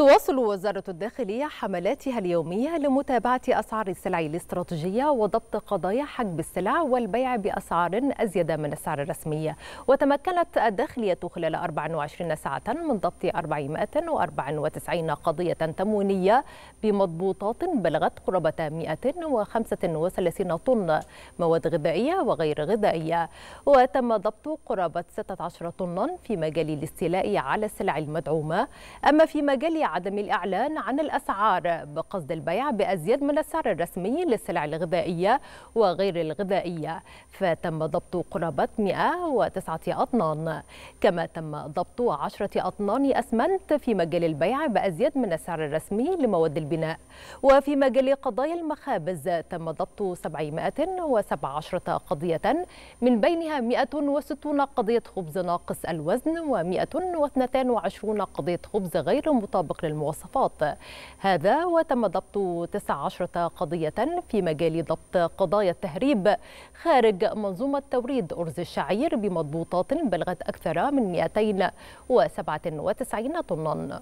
تواصل وزارة الداخلية حملاتها اليومية لمتابعة أسعار السلع الاستراتيجية وضبط قضايا حجب السلع والبيع بأسعار أزيد من السعر الرسمي وتمكنت الداخلية خلال 24 ساعة من ضبط 494 قضية تموينية بمضبوطات بلغت قرابة 135 طن مواد غذائية وغير غذائية وتم ضبط قرابة 16 طن في مجال الاستيلاء على السلع المدعومة أما في مجال عدم الإعلان عن الأسعار بقصد البيع بأزيد من السعر الرسمي للسلع الغذائية وغير الغذائية فتم ضبط قرابة 109 أطنان كما تم ضبط 10 أطنان أسمنت في مجال البيع بأزيد من السعر الرسمي لمواد البناء وفي مجال قضايا المخابز تم ضبط 717 قضية من بينها 160 قضية خبز ناقص الوزن و 122 قضية خبز غير مطابق نقل المواصفات هذا وتم ضبط 19 قضية في مجال ضبط قضايا التهريب خارج منظومة توريد أرز الشعير بمضبوطات بلغت أكثر من 297 طناً